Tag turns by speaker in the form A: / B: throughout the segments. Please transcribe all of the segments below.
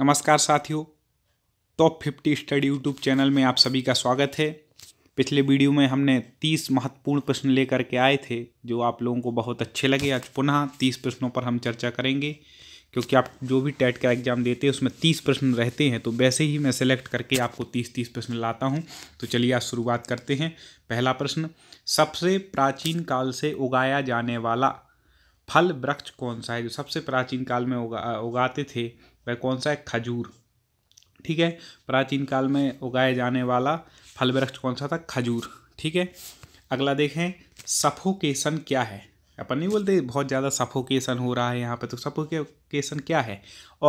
A: नमस्कार साथियों top fifty study YouTube channel में आप सभी का स्वागत है पिछले वीडियो में हमने तीस महत्वपूर्ण प्रश्न लेकर के आए थे जो आप लोगों को बहुत अच्छे लगे आज पुनः तीस प्रश्नों पर हम चर्चा करेंगे क्योंकि आप जो भी टेट का एग्ज़ाम देते हैं उसमें तीस प्रश्न रहते हैं तो वैसे ही मैं सेलेक्ट करके आपको तीस तीस प्रश्न लाता हूँ तो चलिए आज शुरुआत करते हैं पहला प्रश्न सबसे प्राचीन काल से उगाया जाने वाला फल वृक्ष कौन सा है जो सबसे प्राचीन काल में उगा उगाते थे वह कौन सा है खजूर ठीक है प्राचीन काल में उगाए जाने वाला फल वृक्ष कौन सा था खजूर ठीक है अगला देखें सफोकेशन क्या है अपन नहीं बोलते बहुत ज़्यादा सफोकेशन हो रहा है यहाँ पे तो सफोकेशन क्या है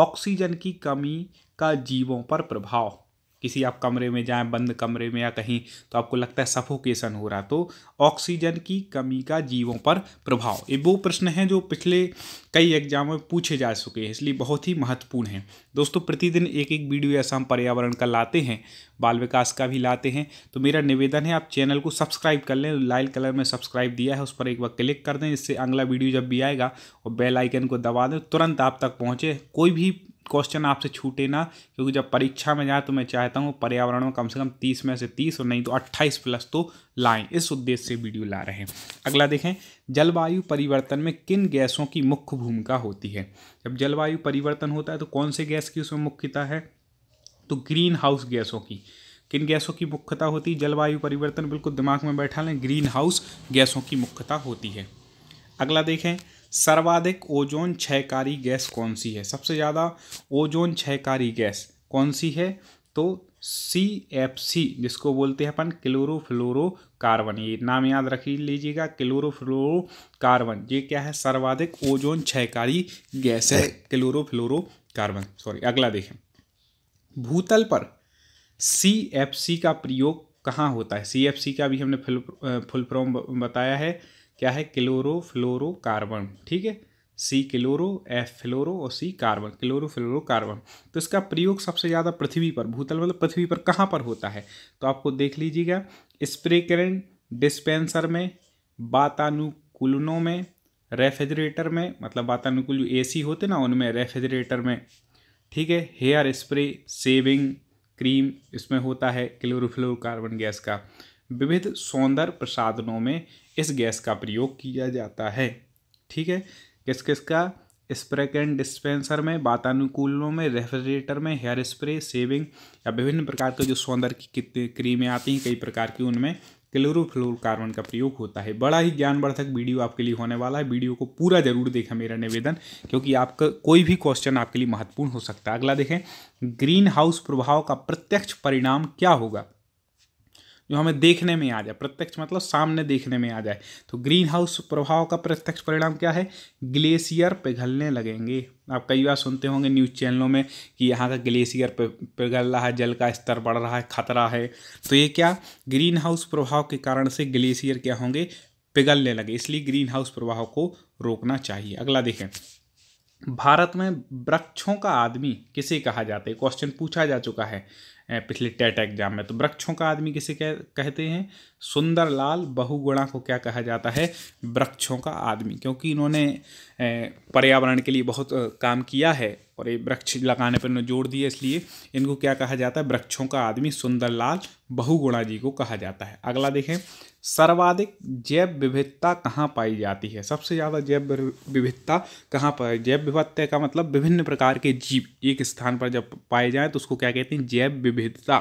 A: ऑक्सीजन की कमी का जीवों पर प्रभाव किसी आप कमरे में जाएं बंद कमरे में या कहीं तो आपको लगता है सफोकेशन हो रहा तो ऑक्सीजन की कमी का जीवों पर प्रभाव ये वो प्रश्न है जो पिछले कई एग्जाम में पूछे जा चुके हैं इसलिए बहुत ही महत्वपूर्ण है दोस्तों प्रतिदिन एक एक वीडियो ऐसा हम पर्यावरण का लाते हैं बाल विकास का भी लाते हैं तो मेरा निवेदन है आप चैनल को सब्सक्राइब कर लें लाल कलर में सब्सक्राइब दिया है उस पर एक बार क्लिक कर दें इससे अगला वीडियो जब भी आएगा और बेलाइकन को दबा दें तुरंत आप तक पहुँचे कोई भी क्वेश्चन आपसे छूटे ना क्योंकि जब परीक्षा में जाए तो मैं चाहता हूँ पर्यावरण में कम से कम तीस में से तीस और नहीं तो अट्ठाईस प्लस तो लाएं इस उद्देश्य से वीडियो ला रहे हैं अगला देखें जलवायु परिवर्तन में किन गैसों की मुख्य भूमिका होती है जब जलवायु परिवर्तन होता है तो कौन से गैस की उसमें मुख्यता है तो ग्रीन हाउस गैसों की किन गैसों की मुख्यता होती है जलवायु परिवर्तन बिल्कुल दिमाग में बैठा लें ग्रीन हाउस गैसों की मुख्यता होती है अगला देखें सर्वाधिक ओजोन क्षयकारी गैस कौन सी है सबसे ज़्यादा ओजोन क्षयकारी गैस कौन सी है तो सी एफ सी जिसको बोलते हैं अपन क्लोरोफ्लोरो कार्बन ये नाम याद रख लीजिएगा क्लोरोफ्लोरो कार्बन ये क्या है सर्वाधिक ओजोन क्षयकारी गैस है क्लोरोफ्लोरो कार्बन सॉरी अगला देखें भूतल पर सी एफ सी का प्रयोग कहाँ होता है सी एफ सी का भी हमने फुल फुल फॉर्म बताया है क्या है क्लोरो फ्लोरो कार्बन ठीक है सी क्लोरो एफ फ्लोरो और C carbon chlorofluorocarbon तो इसका प्रयोग सबसे ज़्यादा पृथ्वी पर भूतल मतलब पृथ्वी पर कहाँ पर होता है तो आपको देख लीजिएगा स्प्रे करें डिस्पेंसर में वातानुकूलनों में रेफ्रिजरेटर में मतलब वातानुकूल सी होते ना उनमें रेफ्रिजरेटर में ठीक है हेयर स्प्रे सेविंग क्रीम इसमें होता है क्लोरोफ्लोरोकार्बन गैस का विविध सौंदर्य प्रसाधनों में इस गैस का प्रयोग किया जाता है ठीक है किस किस का स्प्रे कैंड डिस्पेंसर में वातानुकूलों में रेफ्रिजरेटर में हेयर स्प्रे सेविंग या विभिन्न प्रकार के जो सौंदर्य की क्रीमें आती हैं कई प्रकार की उनमें कार्बन का प्रयोग होता है बड़ा ही ज्ञानवर्धक वीडियो आपके लिए होने वाला है वीडियो को पूरा जरूर देखें मेरा निवेदन क्योंकि आपका कोई भी क्वेश्चन आपके लिए महत्वपूर्ण हो सकता है अगला देखें ग्रीन हाउस प्रभाव का प्रत्यक्ष परिणाम क्या होगा जो हमें देखने में आ जाए प्रत्यक्ष मतलब सामने देखने में आ जाए तो ग्रीन हाउस प्रभाव का प्रत्यक्ष परिणाम क्या है ग्लेशियर पिघलने लगेंगे आप कई बार सुनते होंगे न्यूज़ चैनलों में कि यहाँ का ग्लेशियर पिघल रहा है जल का स्तर बढ़ रहा है खतरा है तो ये क्या ग्रीन हाउस प्रभाव के कारण से ग्लेशियर क्या होंगे पिघलने लगे इसलिए ग्रीन हाउस प्रभाव को रोकना चाहिए अगला देखें भारत में वृक्षों का आदमी किसे कहा जाता है क्वेश्चन पूछा जा चुका है पिछले टेट एग्जाम में तो वृक्षों का आदमी किसे कह कहते हैं सुंदरलाल बहुगुणा को क्या कहा जाता है वृक्षों का आदमी क्योंकि इन्होंने पर्यावरण के लिए बहुत काम किया है और ये वृक्ष लगाने पर इन्होंने जोड़ दिया इसलिए इनको क्या कहा जाता है वृक्षों का आदमी सुंदरलाल बहुगुणा जी को कहा जाता है अगला देखें सर्वाधिक जैव विविधता कहाँ पाई जाती है सबसे ज़्यादा जैव विविधता कहाँ पर जैव विविधता का मतलब विभिन्न प्रकार के जीव एक स्थान पर जब पाए जाएँ तो उसको क्या कहते हैं जैव विविधता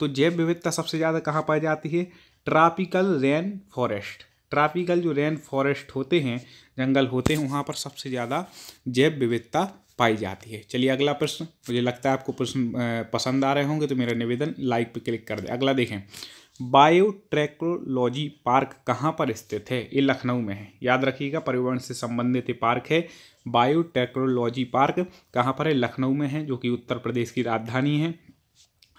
A: तो जैव विविधता सबसे ज़्यादा कहाँ पाई जाती है ट्रॉपिकल रेन फॉरेस्ट ट्रॉपिकल जो रेन फॉरेस्ट होते हैं जंगल होते हैं वहाँ पर सबसे ज़्यादा जैव विविधता पाई जाती है चलिए अगला प्रश्न मुझे लगता है आपको प्रश्न पसंद आ रहे होंगे तो मेरा निवेदन लाइक पर क्लिक कर दें अगला देखें बायोट्रेकोलॉजी पार्क कहाँ पर स्थित है ये लखनऊ में है याद रखिएगा पर्यावरण से संबंधित ये पार्क है बायोटेक्नोलॉजी पार्क कहाँ पर है लखनऊ में है जो कि उत्तर प्रदेश की राजधानी है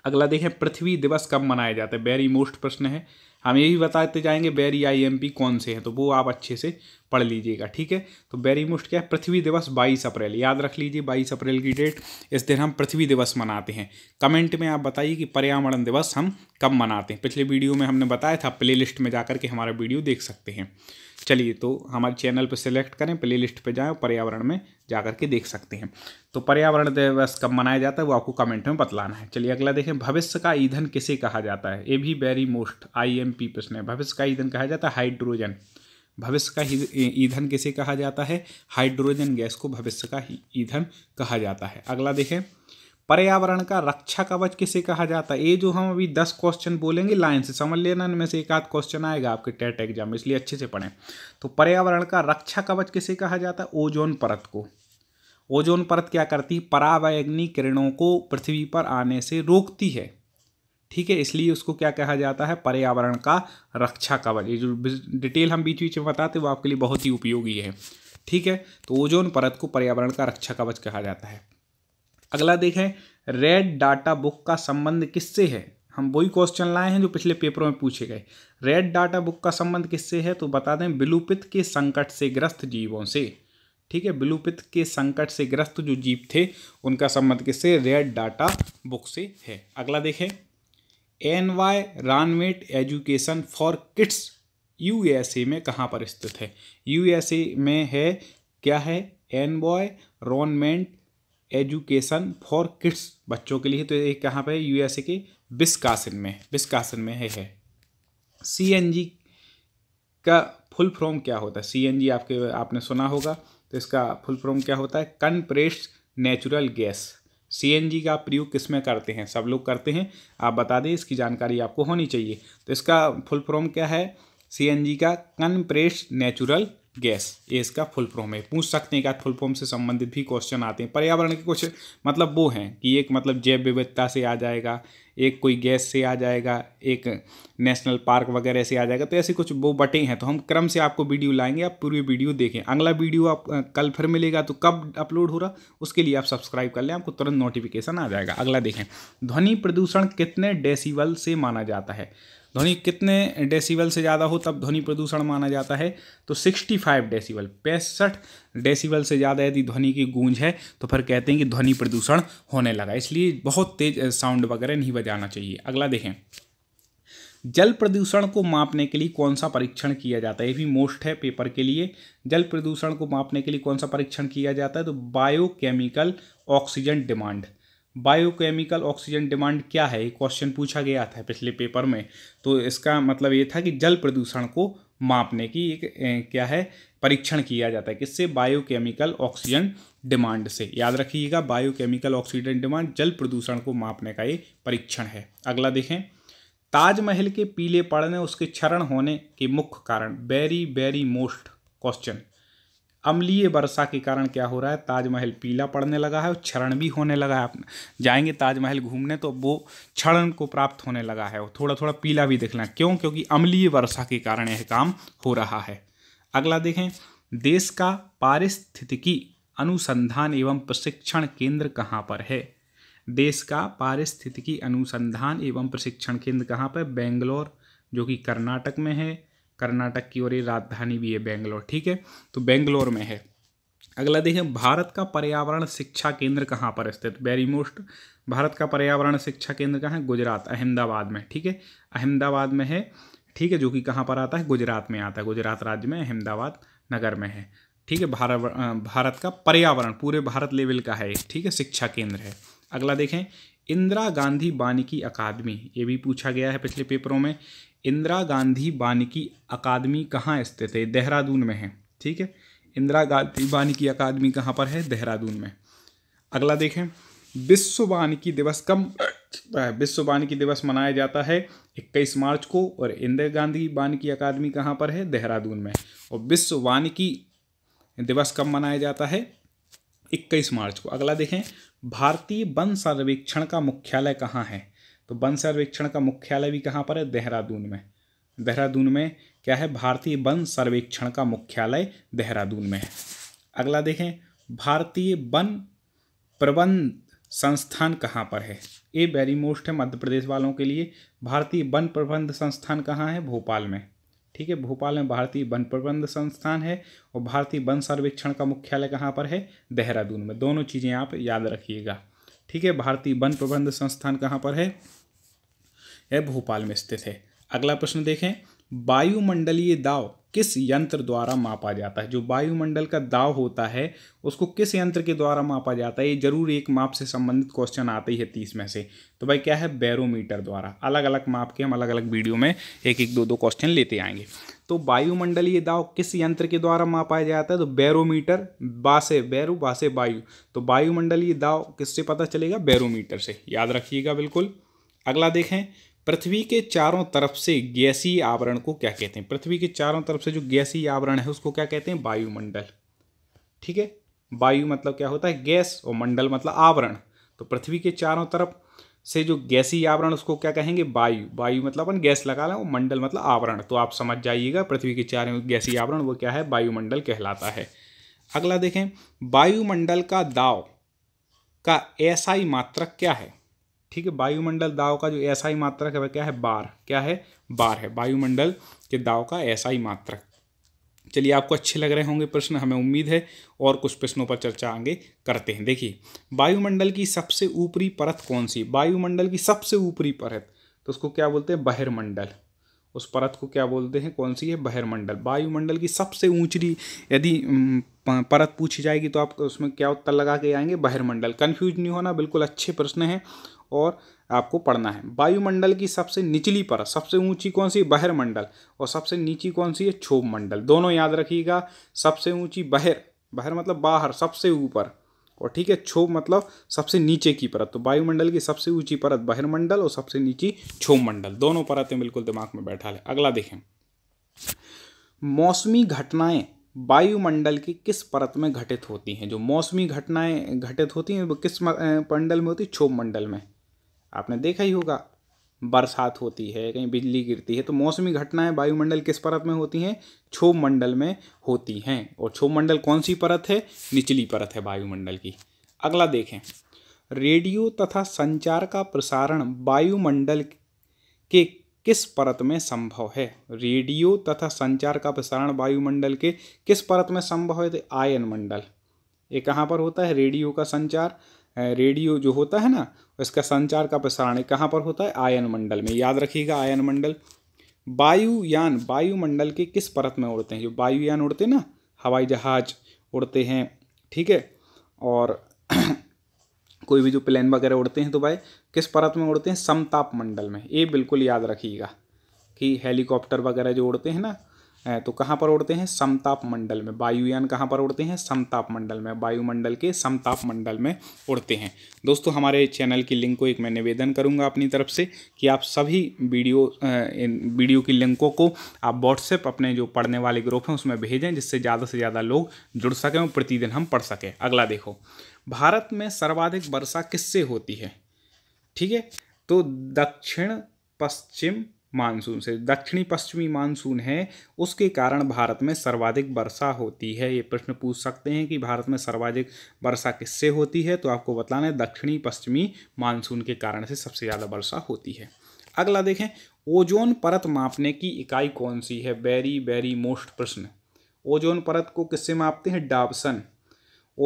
A: अगला देखें पृथ्वी दिवस कब मनाया जाता है वेरी मोस्ट प्रश्न है हम यही बताते जाएंगे बेरी आई एम पी कौन से हैं तो वो आप अच्छे से पढ़ लीजिएगा ठीक है तो बेरी मुस्ट क्या है पृथ्वी दिवस 22 अप्रैल याद रख लीजिए 22 अप्रैल की डेट इस दिन हम पृथ्वी दिवस मनाते हैं कमेंट में आप बताइए कि पर्यावरण दिवस हम कब मनाते हैं पिछले वीडियो में हमने बताया था प्ले में जा के हमारा वीडियो देख सकते हैं चलिए तो हमारे चैनल पर सिलेक्ट करें प्ले लिस्ट पर जाएँ पर्यावरण में जा के देख सकते हैं तो पर्यावरण दिवस कब मनाया जाता है वो आपको कमेंट में बतलाना है चलिए अगला देखें भविष्य का ईंधन किसे कहा जाता है ए भी very most I M P प्रश्न है भविष्य का ईंधन कहा जाता है हाइड्रोजन भविष्य का ईंधन किसे कहा जाता है हाइड्रोजन गैस को भविष्य का ईंधन कहा जाता है अगला देखें पर्यावरण का रक्षा कवच किसे कहा जाता है ये जो हम अभी दस क्वेश्चन बोलेंगे लाइन से समझ लेना इनमें से एक आध क्वेश्चन आएगा आपके टेट एग्जाम में इसलिए अच्छे से पढ़ें तो पर्यावरण का रक्षा कवच किसे कहा जाता है ओजोन परत को ओजोन परत क्या करती है परावैग्नि किरणों को पृथ्वी पर आने से रोकती है ठीक है इसलिए उसको क्या कहा जाता है पर्यावरण का रक्षा कवच ये जो डिटेल हम बीच बीच में बताते वो आपके लिए बहुत ही उपयोगी है ठीक है तो ओजोन परत को पर्यावरण का रक्षा कवच कहा जाता है अगला देखें रेड डाटा बुक का संबंध किससे है हम वही क्वेश्चन लाए हैं जो पिछले पेपरों में पूछे गए रेड डाटा बुक का संबंध किससे है तो बता दें बिलुपित के संकट से ग्रस्त जीवों से ठीक है बिलुपित के संकट से ग्रस्त जो जीव थे उनका संबंध किससे रेड डाटा बुक से है अगला देखें environment education for kids USA में कहाँ पर स्थित है यू में है क्या है environment education for kids बच्चों के लिए तो ये कहाँ एस यूएसए के बिस्कासन में बिस्कासन में है है सीएनजी का फुल फॉर्म क्या होता है सीएनजी आपके आपने सुना होगा तो इसका फुल फॉर्म क्या होता है कनप्रेस्ड नेचुरल गैस सीएनजी का प्रयोग किस में करते हैं सब लोग करते हैं आप बता दें इसकी जानकारी आपको होनी चाहिए तो इसका फुल फॉर्म क्या है सीएनजी का कनप्रेस्ड नेचुरल गैस ये इसका फुल फॉर्म है पूछ सकते हैं क्या फुल फॉर्म से संबंधित भी क्वेश्चन आते हैं पर्यावरण के कुछ मतलब वो हैं कि एक मतलब जैव विविधता से आ जाएगा एक कोई गैस से आ जाएगा एक नेशनल पार्क वगैरह से आ जाएगा तो ऐसे कुछ वो बटे हैं तो हम क्रम से आपको वीडियो लाएंगे आप पूरी वीडियो देखें अगला वीडियो आप कल फिर मिलेगा तो कब अपलोड हो रहा उसके लिए आप सब्सक्राइब कर लें आपको तुरंत नोटिफिकेशन आ जाएगा अगला देखें ध्वनि प्रदूषण कितने डेसीवल से माना जाता है ध्वनि कितने डेसीवल से ज़्यादा हो तब ध्वनि प्रदूषण माना जाता है तो सिक्सटी फाइव डेसीवल पैंसठ डेसिबल से ज़्यादा यदि ध्वनि की गूंज है तो फिर कहते हैं कि ध्वनि प्रदूषण होने लगा इसलिए बहुत तेज साउंड वगैरह नहीं बजाना चाहिए अगला देखें जल प्रदूषण को मापने के लिए कौन सा परीक्षण किया जाता है ये भी मोस्ट है पेपर के लिए जल प्रदूषण को मापने के लिए कौन सा परीक्षण किया जाता है तो biochemical oxygen demand biochemical oxygen demand क्या है ये क्वेश्चन पूछा गया था पिछले पेपर में तो इसका मतलब ये था कि जल प्रदूषण को मापने की एक क्या है परीक्षण किया जाता है किससे बायोकेमिकल ऑक्सीजन डिमांड से याद रखिएगा बायोकेमिकल ऑक्सीजन डिमांड जल प्रदूषण को मापने का ये परीक्षण है अगला देखें ताजमहल के पीले पड़ने उसके क्षरण होने के मुख्य कारण वेरी वेरी मोस्ट क्वेश्चन अम्लीय वर्षा के कारण क्या हो रहा है ताजमहल पीला पड़ने लगा है और क्षरण भी होने लगा है आप जाएंगे ताजमहल घूमने तो वो क्षरण को प्राप्त होने लगा है और थोड़ा थोड़ा पीला भी दिखना क्यों क्योंकि अम्लीय वर्षा के कारण यह काम हो रहा है अगला देखें देश का पारिस्थितिकी अनुसंधान एवं प्रशिक्षण केंद्र कहाँ पर है देश का पारिस्थितिकी अनुसंधान एवं प्रशिक्षण केंद्र कहाँ पर बेंगलोर जो कि कर्नाटक में है कर्नाटक की और ये राजधानी भी है बेंगलोर ठीक है तो बेंगलोर में है अगला देखें भारत का पर्यावरण शिक्षा केंद्र कहाँ पर स्थित वेरी मोस्ट भारत का पर्यावरण शिक्षा केंद्र कहाँ है गुजरात अहमदाबाद में ठीक है अहमदाबाद में है ठीक है जो कि कहाँ पर आता है गुजरात में आता है गुजरात राज्य में अहमदाबाद नगर में है ठीक है भारत भारत का पर्यावरण पूरे भारत लेवल का है ठीक है शिक्षा केंद्र है अगला देखें इंदिरा गांधी बानिकी अकादमी ये भी पूछा गया है पिछले पेपरों में इंदिरा गांधी बानिकी अकादमी कहाँ स्थित है देहरादून में है ठीक है इंदिरा गांधी वानिकी अकादमी कहाँ पर है देहरादून में अगला देखें विश्व वानिकी दिवस कम विश्व वानिकी दिवस मनाया जाता है इक्कीस मार्च को और इंदिरा गांधी वानिकी अकादमी कहाँ पर है देहरादून में और विश्व वानिकी दिवस कब मनाया जाता है इक्कीस मार्च को अगला देखें भारतीय वन सर्वेक्षण का मुख्यालय कहाँ है तो वन सर्वेक्षण का मुख्यालय भी कहाँ पर है देहरादून में देहरादून में क्या है भारतीय वन सर्वेक्षण का मुख्यालय देहरादून में है अगला देखें भारतीय वन प्रबंध संस्थान कहाँ पर है ये वेरी मोस्ट है मध्य प्रदेश वालों के लिए भारतीय वन प्रबंध संस्थान कहाँ है भोपाल में ठीक है भोपाल में भारतीय वन प्रबंध संस्थान है और भारतीय वन सर्वेक्षण का मुख्यालय कहाँ पर है देहरादून में दोनों चीज़ें आप याद रखिएगा ठीक है भारतीय वन प्रबंध संस्थान कहाँ पर है यह भोपाल में स्थित है अगला प्रश्न देखें वायुमंडलीय दाव किस यंत्र द्वारा मापा जाता है जो वायुमंडल का दाव होता है उसको किस यंत्र के द्वारा मापा जाता है ये जरूर एक माप से संबंधित क्वेश्चन आते ही है तीस में से तो भाई क्या है बैरोमीटर द्वारा अलग अलग माप के हम अलग अलग वीडियो में एक एक दो दो क्वेश्चन लेते आएंगे तो वायुमंडलीय दाव किस यंत्र के द्वारा मापा जाता है तो बैरोमीटर बासे बैरो बासे वायु तो वायुमंडलीय दाव किससे पता चलेगा बैरोमीटर से याद रखिएगा बिल्कुल अगला देखें पृथ्वी के चारों तरफ से गैसीय आवरण को क्या कहते हैं पृथ्वी के चारों तरफ से जो गैसीय आवरण है उसको क्या कहते हैं वायुमंडल ठीक है वायु मतलब क्या होता है गैस और मंडल मतलब आवरण तो पृथ्वी के चारों तरफ से जो गैसीय आवरण उसको क्या कहेंगे वायु वायु मतलब अपन गैस लगा लें और मंडल मतलब आवरण तो आप समझ जाइएगा पृथ्वी के चारों गैसीय आवरण वो क्या है वायुमंडल कहलाता है अगला देखें वायुमंडल का दाव का ऐसा ही मात्रक क्या है ठीक है वायुमंडल दाव का जो ऐसा ही मात्रक है वह क्या है बार क्या है बार है वायुमंडल के दाव का ऐसा ही मात्रक चलिए आपको अच्छे लग रहे होंगे प्रश्न हमें उम्मीद है और कुछ प्रश्नों पर चर्चा आगे करते हैं देखिए वायुमंडल की सबसे ऊपरी परत कौन सी वायुमंडल की सबसे ऊपरी परत तो उसको क्या बोलते हैं बहिर्मंडल उस परत को क्या बोलते हैं कौन सी है बहिर्मंडल वायुमंडल की सबसे ऊंची यदि परत पूछी जाएगी तो आप उसमें क्या उत्तर लगा के आएंगे बहिर्मंडल कन्फ्यूज नहीं होना बिल्कुल अच्छे प्रश्न हैं और आपको पढ़ना है वायुमंडल की सबसे निचली पर सबसे ऊंची कौन सी बहर मंडल और सबसे नीची कौन सी है क्षोभ मंडल दोनों याद रखिएगा सबसे ऊंची बहर बहर मतलब बाहर सबसे ऊपर और ठीक है क्षोभ मतलब सबसे नीचे की परत तो वायुमंडल की सबसे ऊंची परत मंडल और सबसे नीची क्षोभ मंडल दोनों परतें बिल्कुल दिमाग में बैठा लें अगला देखें मौसमी घटनाएं वायुमंडल की किस परत में घटित होती हैं जो मौसमी घटनाएं घटित होती हैं वो किस मंडल में होती है क्षोभ मंडल में आपने देखा ही होगा बरसात होती है कहीं बिजली गिरती है तो मौसमी घटनाएं वायुमंडल किस परत में होती हैं क्षोभ मंडल में होती हैं और क्षोभ मंडल कौन सी परत है निचली परत है वायुमंडल की अगला देखें रेडियो तथा संचार का प्रसारण वायुमंडल के किस परत में संभव है रेडियो तथा संचार का प्रसारण वायुमंडल के किस परत में संभव है तो आयन मंडल ये कहाँ पर होता है रेडियो का संचार रेडियो जो होता है ना इसका संचार का प्रसारण कहाँ पर होता है आयन मंडल में याद रखिएगा आयन मंडल वायुयान वायुमंडल के किस परत में उड़ते हैं जो वायुयान उड़ते हैं ना हवाई जहाज उड़ते हैं ठीक है और कोई भी जो प्लेन वगैरह उड़ते हैं तो भाई किस परत में उड़ते हैं समताप मंडल में ये बिल्कुल याद रखिएगा कि हेलीकॉप्टर वगैरह जो उड़ते हैं ना तो कहाँ पर उड़ते हैं समताप मंडल में वायुयान कहाँ पर उड़ते हैं समताप मंडल में वायुमंडल के समताप मंडल में उड़ते हैं दोस्तों हमारे चैनल की लिंक को एक मैं निवेदन करूँगा अपनी तरफ से कि आप सभी वीडियो वीडियो की लिंकों को आप व्हाट्सएप अपने जो पढ़ने वाले ग्रुप हैं उसमें भेजें जिससे ज़्यादा से ज़्यादा लोग जुड़ सकें और प्रतिदिन हम पढ़ सकें अगला देखो भारत में सर्वाधिक वर्षा किससे होती है ठीक है तो दक्षिण पश्चिम मानसून से दक्षिणी पश्चिमी मानसून है उसके कारण भारत में सर्वाधिक वर्षा होती है ये प्रश्न पूछ सकते हैं कि भारत में सर्वाधिक वर्षा किससे होती है तो आपको बताना है दक्षिणी पश्चिमी मानसून के कारण से सबसे ज़्यादा वर्षा होती है अगला देखें ओजोन परत मापने की इकाई कौन सी है वेरी वेरी मोस्ट प्रश्न ओजोन परत को किससे मापते हैं डाबसन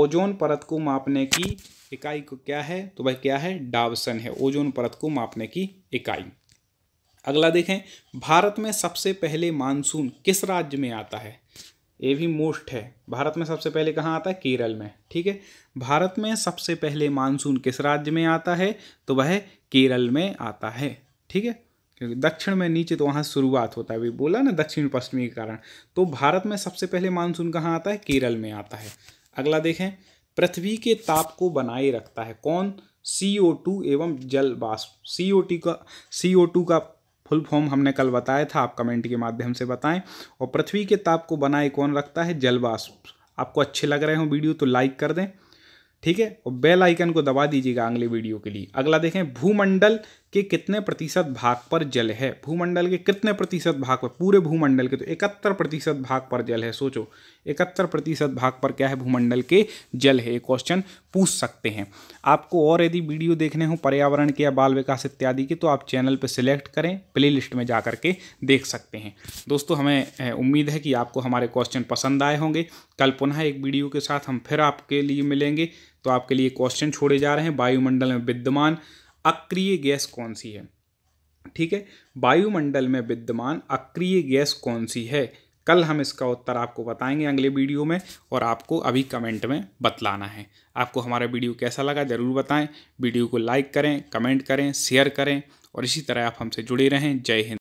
A: ओजोन परत को मापने की इकाई को क्या है तो भाई क्या है डाबसन है ओजोन परत को मापने की इकाई अगला देखें भारत में सबसे पहले मानसून किस राज्य में आता है ये भी मोस्ट है भारत में सबसे पहले कहाँ आता है केरल में ठीक है भारत में सबसे पहले मानसून किस राज्य में आता है तो वह केरल में आता है ठीक है क्योंकि दक्षिण में नीचे तो वहाँ शुरुआत होता है अभी बोला ना दक्षिण पश्चिमी के कारण तो भारत में सबसे पहले मानसून कहाँ आता है केरल में आता है अगला देखें पृथ्वी के ताप को बनाए रखता है कौन सी ओ टू एवं जल बाष्प सी ओ टी का सी ओ टू का फुल फॉर्म हमने कल बताया था आप कमेंट के माध्यम से बताएं और पृथ्वी के ताप को बनाए कौन रखता है जलवाष्प आपको अच्छे लग रहे हो वीडियो तो लाइक कर दें ठीक है और बेल आइकन को दबा दीजिएगा अगले वीडियो के लिए अगला देखें भूमंडल कि कितने प्रतिशत भाग पर जल है भूमंडल के कितने प्रतिशत भाग पर पूरे भूमंडल के तो इकहत्तर प्रतिशत भाग पर जल है सोचो इकहत्तर प्रतिशत भाग पर क्या है भूमंडल के जल है ये क्वेश्चन पूछ सकते हैं आपको और यदि वीडियो देखने हो पर्यावरण के या बाल विकास इत्यादि के तो आप चैनल पर सिलेक्ट करें प्ले लिस्ट में जा के देख सकते हैं दोस्तों हमें उम्मीद है कि आपको हमारे क्वेश्चन पसंद आए होंगे कल पुनः एक वीडियो के साथ हम फिर आपके लिए मिलेंगे तो आपके लिए क्वेश्चन छोड़े जा रहे हैं वायुमंडल में विद्यमान अक्रिय गैस कौन सी है ठीक है वायुमंडल में विद्यमान अक्रिय गैस कौन सी है कल हम इसका उत्तर आपको बताएंगे अगले वीडियो में और आपको अभी कमेंट में बतलाना है आपको हमारा वीडियो कैसा लगा ज़रूर बताएं वीडियो को लाइक करें कमेंट करें शेयर करें और इसी तरह आप हमसे जुड़े रहें जय हिंद